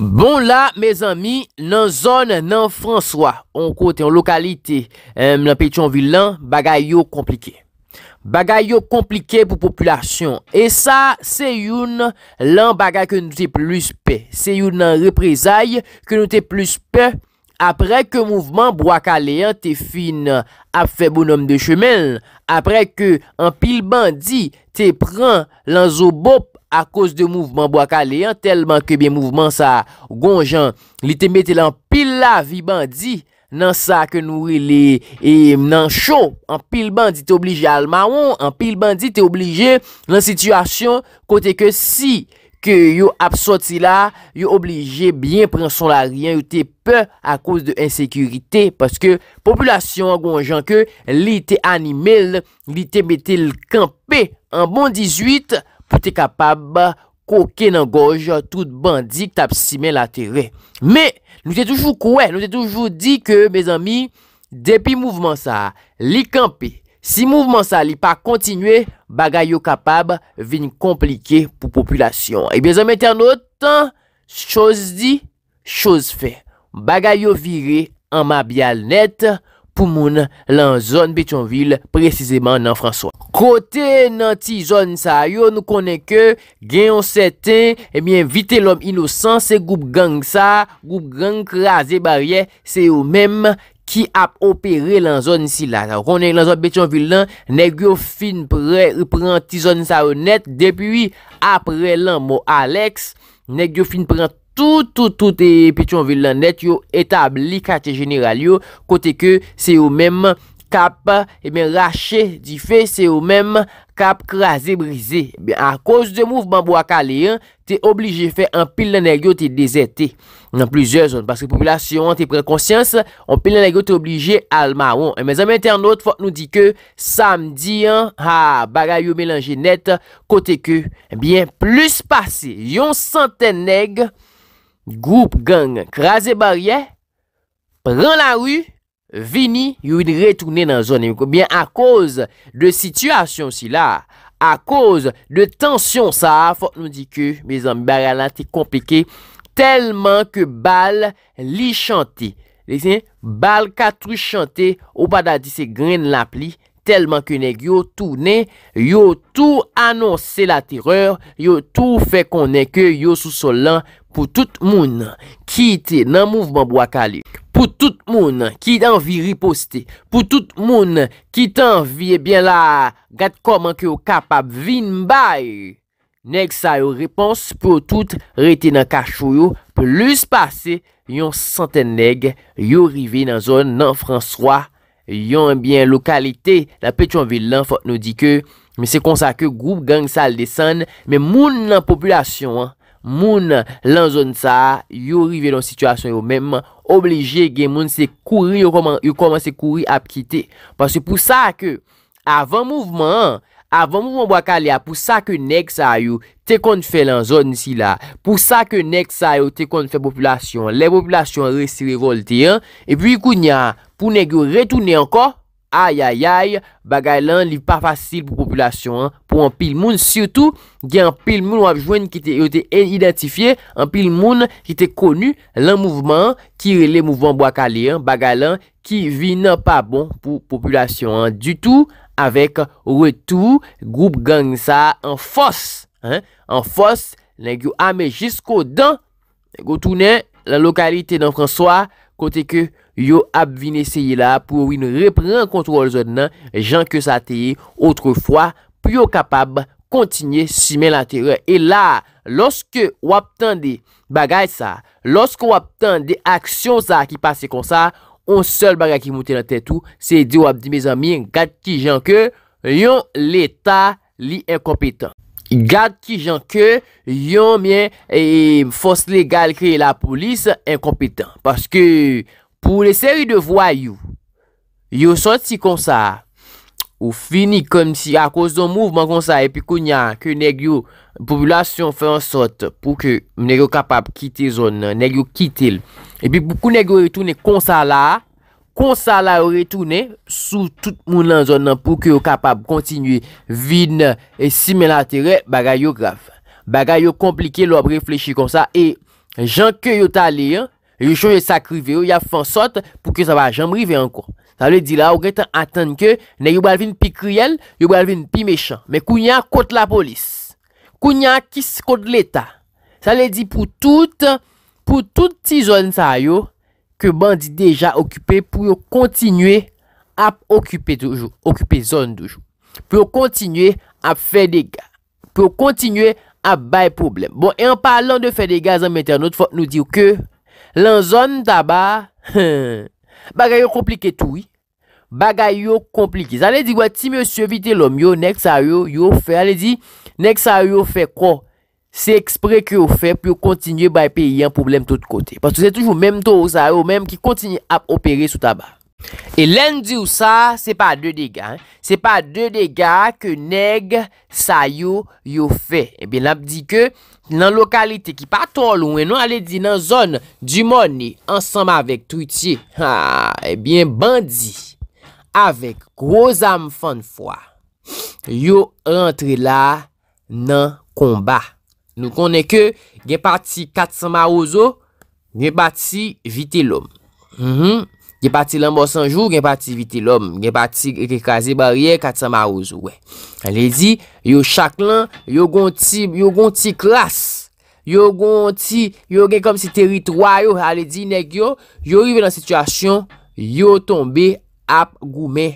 Bon la, me zanmi, nan zon nan François, an kote, an lokalite, nan pechon vilan, bagay yo komplike. Bagay yo komplike pou populasyon. E sa, se youn nan bagay ke nou te pluspe. Se youn nan reprezae ke nou te pluspe. Apre ke mouvman boakalean te fin afe bonom de chemel. Apre ke an pil bandi te pran lan zo bo popo. a kous de mouvman Boakale, telman ke bi mouvman sa gonjan, li te mette lan pil la vi bandi, nan sa ke nou ili e nan chou, an pil bandi te oblige al mawon, an pil bandi te oblige lan situasyon, kote ke si ke yo apsoti la, yo oblige bien prenson la riyan, yo te pe a kous de insekurite, paske populasyon gonjan ke li te animel, li te mette l'kampè an bon 18, pou te kapab koke nan goj tout bandi tap si men la tere. Me, nou te toujou kouè, nou te toujou di ke, bez anmi, depi mouvman sa li kampe, si mouvman sa li pa kontinue, bagay yo kapab vin komplike pou populasyon. E bez anmi te anotan, chos di, chos fe. Bagay yo vire anma bial net pou moun lan zon Betonville, preziseman nan François. Kote nan ti zon sa yo, nou konen ke genyon sete, ebyen vite lom inosan, se goup gang sa, goup gang kla ze barye, se yo menm ki ap opere lan zon si la. Konek lan zon Petionville lan, neg yo fin pre, yu pre nan ti zon sa yo net, depi apre lan mo Alex, neg yo fin pre tout tout tout e Petionville lan net, yo etabli kate general yo, kote ke se yo menm. kap eh rache di fe se ou men kap kraze brize. A koz de mouvman bo akale, te oblije fe an pil nan eyo te dezete nan plizye zon. Paske populasyon te pren konsyans an pil nan eyo te oblije al maron. Eh, Me zanmete an not fok nou di ke samdi bagay yo melange net kote ke eh bien plus pase yon santen neg group gang kraze barye pran la ru Vini, yowid retounen nan zonemiko. Bien, a koz de sityasyon si la, a koz de tansyon sa, fok nou di ke, bizan, bari ala ti komplike, telman ke bal li chante. Desi, bal katri chante, ou badadi se gren la pli, telman ke neg yow toune, yow tou anonsen la tereur, yow tou fe konen ke yow sou solan pou tout moun, ki ite nan mouvman bo akalik. Pou tout moun ki danvi riposte, pou tout moun ki tanvi, ebyen la, gat koman ki yo kapab vin mbay. Neg sa yo repons pou tout rete nan kachou yo, pou lus pase, yon santen neg, yo rive nan zon nan François, yon ebyen lokalite, la pechon vilan fote nou dike, me se konsa ke group gang sal desan, me moun nan populasyon an. Moun lan zon sa, yo rive lan situasyon yo, memman, oblije gen moun se kouri, yo komanse kouri ap kite. Pase pou sa ke, avan mouvman, avan mouvman wakal ya, pou sa ke nek sa yo, te kon fe lan zon si la. Pou sa ke nek sa yo, te kon fe populasyon. Le populasyon resi revolte, e pi koun ya, pou nek yo retoune anko, Ayayay, bagay lan li pa fasil pou populasyon, pou an pil moun. Siyoutou, gen an pil moun wapjwen ki te identifiye, an pil moun ki te konu lan mouvman ki li mouvman bo akali. Bagay lan ki vi nan pa bon pou populasyon. Du tou, avèk wè tou, goup gang sa an fos. An fos, nan gyou ame jisko dan, nan gyou toune la lokalite nan François, kote ke François. yo ap vine seye la pou ou in repren kontrol zon nan jan ke sa teye, outre fwa pou yo kapab kontinye simen lan teren. E la, loske wap tan de bagay sa, loske wap tan de aksyon sa ki pase kon sa, on sol bagay ki mouten lan ten tou, se di wap di me zanmien, gad ki jan ke, yon l'Etat li enkompetan. Gad ki jan ke, yon mien e, e, fos legal kre la polis enkompetan. Paske, pou lè sèri dè vwa yò, yò sòt si kon sa, ou fini kon si, a kòz dò mouvman kon sa, epi kou nyan, kè nèk yò, pòboulasyon fè an sòt, pou kè mnèk yò kapab kite zon, nèk yò kite l, epi pou kou nèk yò retounen kon sa la, kon sa la yò retounen, sou tout mounan zon nan, pou kè yò kapab kontinye, vin, e simen atere, bagay yò graf, bagay yò komplike lò, mnèk yò reflechi kon sa, e jan kè yò talye yon, Yo chonje sak rive yo, ya fwansot pou ke sa va jam rive ankon. Sa le di la, ou kwen tan atan ke, ne yo balvin pi kriel, yo balvin pi mechon. Me kounya kote la polis. Kounya kis kote l'eta. Sa le di pou tout, pou tout ti zon sa yo, ke bandi deja okupé pou yo kontinue ap okupé zon doujou. Pou yo kontinue ap fè dega. Pou yo kontinue ap bay problem. Bon, en parlant de fè dega zan mèter not, fòk nou di yo ke... Lan zon taba, bagay yo komplike tou, bagay yo komplike. Zalè di wè ti mè sè vitè lòm yo, neg sa yo yo fè. Zalè di, neg sa yo yo fè kon, sè eksprè ki yo fè, pyo kontinye bay pe yè an poublem tout kote. Pasou sè toujou mèm to ou sa yo, mèm ki kontinye ap opere sou taba. E lèn di ou sa, se pa de dega. Se pa de dega ke neg sa yo yo fè. E bè lan di ke... nan lokalite ki patol ou e nou ale di nan zon di mouni ansanm avek tu iti. Ha, ebyen eh bandi avek groz am fan fwa. Yo rentre la nan komba. Nou konen ke, gen pati katsama ozo, gen pati vite lom. Mhm. gen pati lambo sanjou, gen pati viti lom, gen pati ek ek kaze barye, kat sa marouz ouwe. Ale di, yo chaklan, yo gonti, yo gonti klas, yo gonti, yo gen kom si teritwa yo, ale di, neg yo, yo rive nan situasyon, yo tombe ap goume.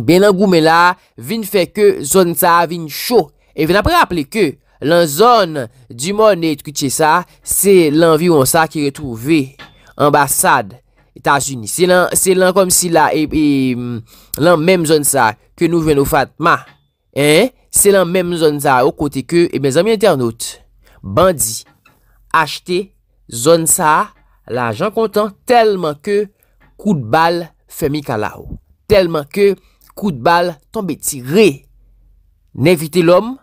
Ben nan goume la, vin feke zon sa vin chou, e vin apre aple ke, lan zon di moun et kuche sa, se lan viwonsa ki retouve ambasade, Etasuni, se lan, se lan kom si la, e, e, lan menm zon sa, ke nou ven nou fat, ma, e, se lan menm zon sa, o kote ke, e, bezami internet, bandi, achte, zon sa, la, jan kontan, telman ke, kout bal, femi kalaw, telman ke, kout bal, tombe tire, nevite lom,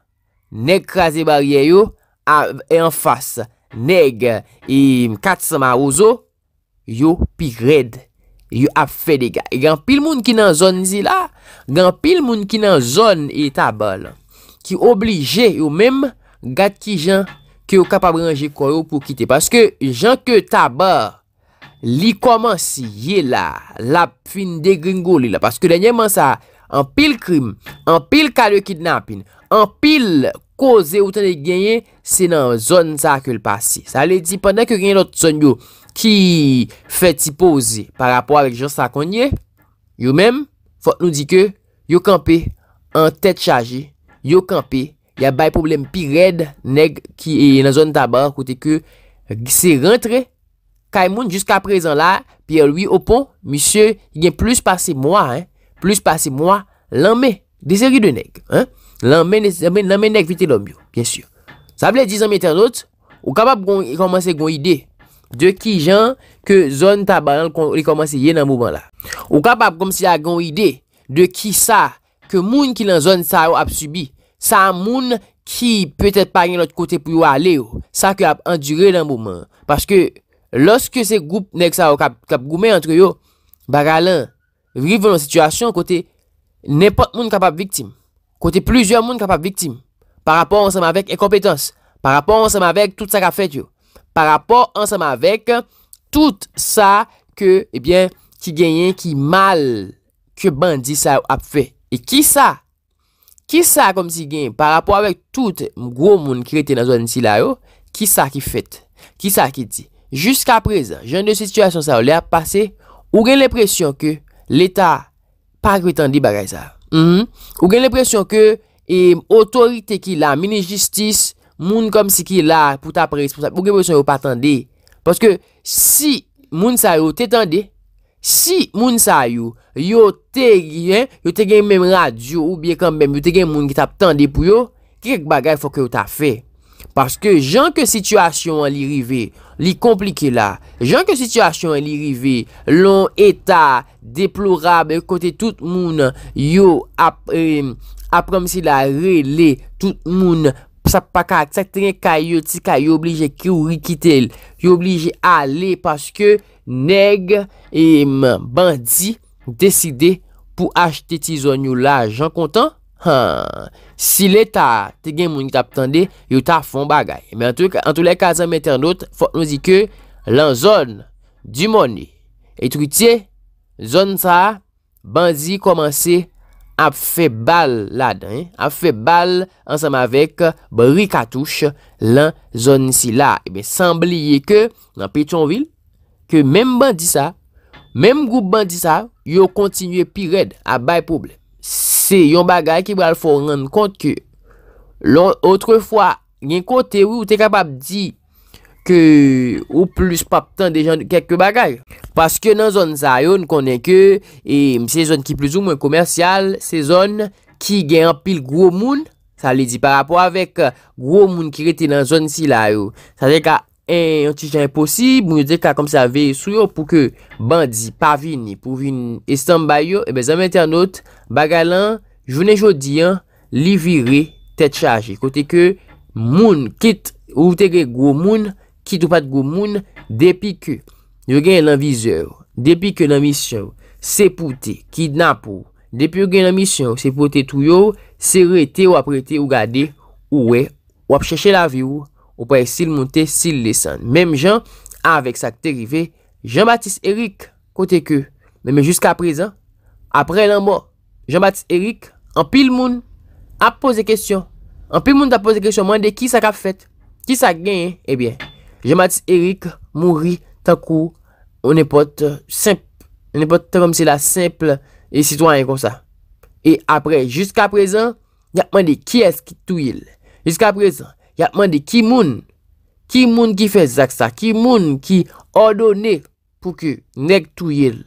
nek kaze barye yo, e, en fase, neg, e, katsama ozo, yo pi red, yo ap fede ga. E gan pil moun ki nan zon zi la, gan pil moun ki nan zon e taba la, ki oblije yo mem, gat ki jan, ki yo kapabranje kwa yo pou kite. Paske jan ke taba, li koman si ye la, la fin de gringo li la. Paske denye man sa, an pil krim, an pil karyo kidnapin, an pil koze ou tan de genye, se nan zon sa ke l pasi. Sa le di, pandan ke genye not zon yo, Ki fè ti pose Par rapport avèk jò sa konye Yo mèm, fòk nou di kè Yo kampe, an tèt chajè Yo kampe, yabay problem Pi red, neg ki e nan zon tabar Kote kè, se rentre Kaimoun, jysk aprezen la Pi elwi, opon, misye Yen plus pase mwa Plus pase mwa, lanme Deseri de neg, lanme Nanme neg vite lom yo, bien sè Sa vle di zanmè tè anot Ou kapap kong yi komanse kong ide De ki jan ke zon ta banan li komanse ye nan mouman la Ou kap ap kom si la goun ide De ki sa ke moun ki lan zon sa yo ap subi Sa moun ki peutet pa gen lout kote pou yo ale yo Sa ke ap endure nan mouman Paske loske se goup nek sa yo kap goumen antre yo Bagalan rive nan sityasyon kote Nepot moun kap ap viktim Kote plizyon moun kap ap viktim Par rapport ansem avek e kompetans Par rapport ansem avek tout sa kap fet yo Par rapport ansama vek tout sa ke, ebyen, eh ki genyen, ki mal, ke bandi sa yo ap fe. E ki sa? Ki sa kom si genyen par rapport avek tout mgrou moun ki rete nan zwa nisi la yo? Ki sa ki fet? Ki sa ki di? Juska prezen, jen de situasyon sa yo le ap pase, ou gen l'epresyon ke l'Etat pa kretan di bagay sa. Ou gen l'epresyon ke autorite ki la mini-justis, Moun kom si ki la pou ta pre responsable. Pou gen pweson yo patande. Paske si moun sa yo te tande. Si moun sa yo yo te gen. Yo te gen menm radio ou bie kan menm. Yo te gen moun ki tap tande pou yo. Kik bagay fok yo ta fe. Paske jan ke situasyon li rive. Li komplike la. Jan ke situasyon li rive. Lon eta deplorable kote tout moun. Yo ap kom si la rele tout moun. sape pa kak sa te gen kay yo ti kay yo oblije ki ou rikitel, yo oblije ale paske neg e bandi deside pou achete ti zon yo la. Jan kontan? Han, si le ta te gen mouni tap tande, yo ta fon bagay. Me an touk, an tou le kazan meternot, fok nou zike, lan zon di moni e trutiye, zon sa, bandi komanse zon. ap fe bal lade, eh? ap fe bal ansam avek brikatouche lan zon si la. Ebe, eh sambliye ke nan Petronville, ke menm bandisa, menm goup bandisa, yon kontinye pi red a bay pouble. Se yon bagay ki bral fò ren kont ke, lò, otre fwa, yon kont te wou te kapab di, ke ou plus pap tan de jan kekke bagaj. Paske nan zon sa yo, nou konen ke, e mse zon ki plouzou mwen komersyal, se zon ki gen apil gwo moun, sa li di par rapport avek uh, gwo moun ki rete nan zon si la yo. Sa dey ka, e yon tijan posib, moun dey ka kom sa vey sou yo, pou ke bandi pa vin, pou vin estan bay yo, e be zan meten anot, baga lan, jvne jodi an, li vire, tet chaje. Kote ke, moun kit, ou te ge gwo moun, ki tou pat gou moun depi ke yo gen lan vizeur, depi ke lan misyon, sepouti kidnapou, depi yo gen lan misyon sepouti tou yo, se rete ou ap rete ou gade, ou we ou ap cheche la vi ou, ou pa e sil monte, sil lesan. Mem jan avek sa te rive, Jean-Baptiste Eric, kote ke, men men jiska prezan, apre lan mo Jean-Baptiste Eric, an pil moun ap pose kestyon an pil moun ap pose kestyon, mwen de ki sa ka fet ki sa genye, ebyen Je matis Erik, moun ri, tankou, ou ne pot, semp, ou ne pot tenkom se la semp le sitwanyen kon sa. E apre, jiska prezan, yatman de ki esk tou yil. Jiska prezan, yatman de ki moun, ki moun ki fezak sa, ki moun ki odone pou ki nek tou yil.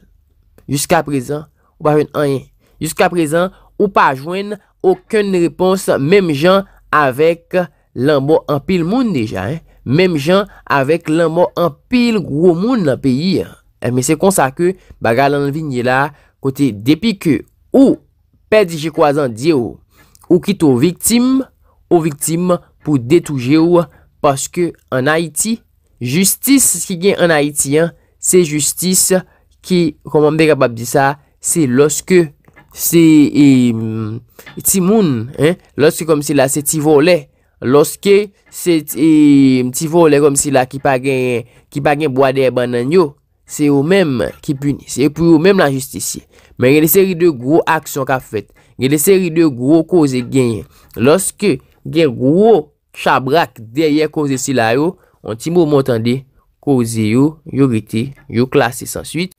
Jiska prezan, ou pa ven anyen. Jiska prezan, ou pa jwen, ouken repons, menm jan, avek lanbo anpil moun deja, hein. Mem jan avèk lanman an pil gwo moun la peyi. Eh, Mè se konsa ke baga lan vinye la kote depi ke ou pedi jekwazan diyo. Ou kit ou viktim, ou viktim pou detouje ou. Paske an Haiti, justice ki gen an Haiti, se justice ki, koman mbe kapab di sa, se loske se eh, mm, ti moun, loske kom se la se ti volè. Lorske sete mtivo le kom sila ki pa gen boade e banan yo, se yo menm ki puni, se yo pou yo menm la justisi. Men gen de seri de gro aksyon ka fet, gen de seri de gro kouze genyen. Lorske gen gro chabrak derye kouze sila yo, ontimo montande kouze yo, yo gite, yo klase sansuit.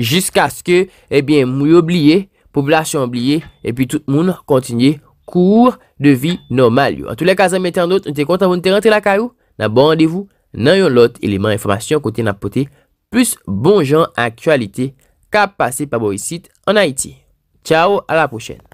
Jiska se ke, e bien, mou yo bliye, poblasyon yo bliye, e pi tout moun kontinye kouze. kour de vi normal yo. An tou la kazan mette an not, nou te kontan pou nou te rentre la kayou, nan bon randevou nan yon lot eleman informasyon kote nan pote plus bon jan aktualite ka pase pa bo yi sit an Haiti. Ciao, a la pochene.